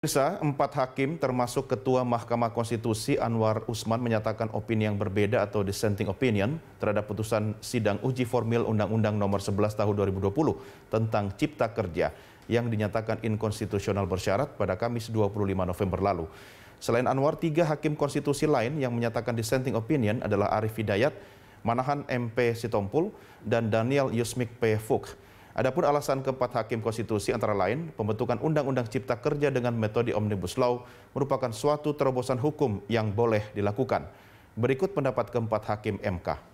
Pemirsa, empat hakim termasuk Ketua Mahkamah Konstitusi Anwar Usman menyatakan opini yang berbeda atau dissenting opinion terhadap putusan sidang uji formil Undang-Undang Nomor 11 Tahun 2020 tentang Cipta Kerja yang dinyatakan inkonstitusional bersyarat pada Kamis 25 November lalu. Selain Anwar, tiga hakim konstitusi lain yang menyatakan dissenting opinion adalah Arif Hidayat, Manahan MP Sitompul, dan Daniel Yusmik P. Fuchs. Adapun alasan keempat hakim konstitusi antara lain, pembentukan Undang-Undang Cipta Kerja dengan metode Omnibus Law merupakan suatu terobosan hukum yang boleh dilakukan. Berikut pendapat keempat hakim MK.